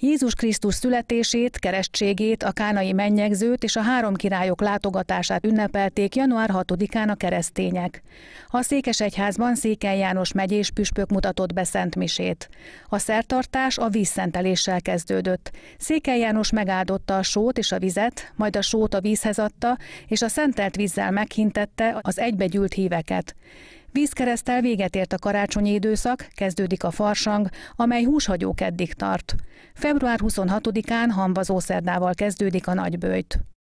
Jézus Krisztus születését, keresztségét, a kánai mennyegzőt és a három királyok látogatását ünnepelték január 6-án a keresztények. A Székesegyházban Székely János megyés püspök mutatott be Szent Misét. A szertartás a vízszenteléssel kezdődött. Székely János megáldotta a sót és a vizet, majd a sót a vízhez adta, és a szentelt vízzel meghintette az egybegyűlt híveket. Vízkeresztel véget ért a karácsonyi időszak, kezdődik a farsang, amely húshagyók eddig tart. Február 26-án hambazószerdával kezdődik a nagybőjt.